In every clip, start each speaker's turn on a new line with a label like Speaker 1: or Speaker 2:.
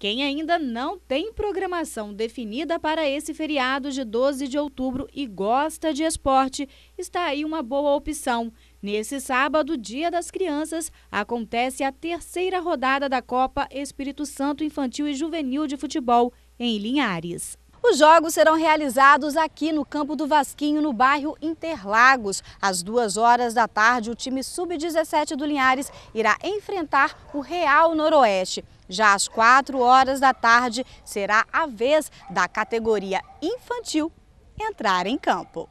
Speaker 1: Quem ainda não tem programação definida para esse feriado de 12 de outubro e gosta de esporte, está aí uma boa opção. Nesse sábado, Dia das Crianças, acontece a terceira rodada da Copa Espírito Santo Infantil e Juvenil de Futebol, em Linhares. Os jogos serão realizados aqui no campo do Vasquinho, no bairro Interlagos. Às duas horas da tarde, o time sub-17 do Linhares irá enfrentar o Real Noroeste. Já às 4 horas da tarde, será a vez da categoria infantil entrar em campo.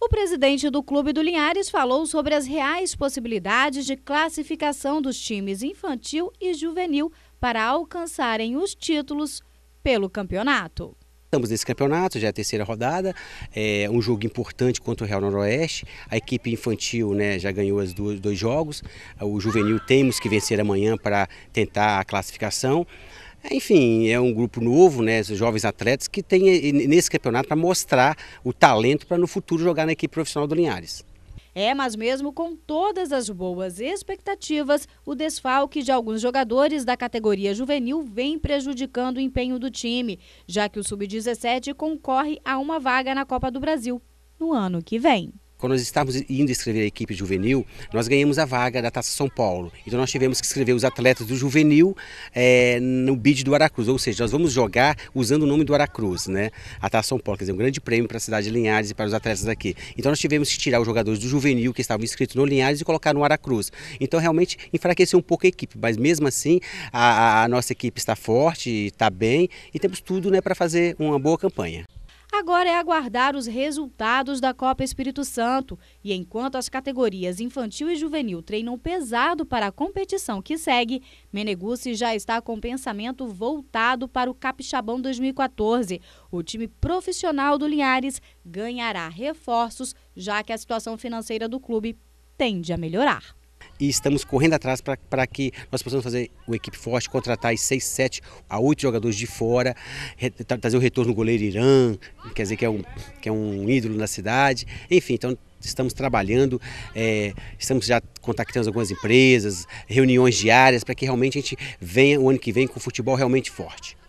Speaker 1: O presidente do Clube do Linhares falou sobre as reais possibilidades de classificação dos times infantil e juvenil para alcançarem os títulos pelo campeonato.
Speaker 2: Estamos nesse campeonato, já é a terceira rodada, é um jogo importante contra o Real Noroeste. A equipe infantil né, já ganhou os dois jogos, o juvenil temos que vencer amanhã para tentar a classificação. Enfim, é um grupo novo, né, jovens atletas que tem nesse campeonato para mostrar o talento para no futuro jogar na equipe profissional do Linhares.
Speaker 1: É, mas mesmo com todas as boas expectativas, o desfalque de alguns jogadores da categoria juvenil vem prejudicando o empenho do time, já que o Sub-17 concorre a uma vaga na Copa do Brasil no ano que vem.
Speaker 2: Quando nós estávamos indo escrever a equipe juvenil, nós ganhamos a vaga da Taça São Paulo. Então nós tivemos que escrever os atletas do juvenil é, no bid do Aracruz, ou seja, nós vamos jogar usando o nome do Aracruz, né? A Taça São Paulo, quer dizer, um grande prêmio para a cidade de Linhares e para os atletas daqui. Então nós tivemos que tirar os jogadores do juvenil que estavam inscritos no Linhares e colocar no Aracruz. Então realmente enfraqueceu um pouco a equipe, mas mesmo assim a, a nossa equipe está forte, está bem e temos tudo né, para fazer uma boa campanha.
Speaker 1: Agora é aguardar os resultados da Copa Espírito Santo. E enquanto as categorias infantil e juvenil treinam pesado para a competição que segue, Meneguzzi já está com pensamento voltado para o Capixabão 2014. O time profissional do Linhares ganhará reforços, já que a situação financeira do clube tende a melhorar
Speaker 2: e estamos correndo atrás para que nós possamos fazer uma equipe forte, contratar 6, 7 a 8 jogadores de fora, trazer o retorno do goleiro Irã, quer dizer que é um, que é um ídolo na cidade. Enfim, então estamos trabalhando, é, estamos já contactando algumas empresas, reuniões diárias, para que realmente a gente venha o ano que vem com o futebol realmente forte.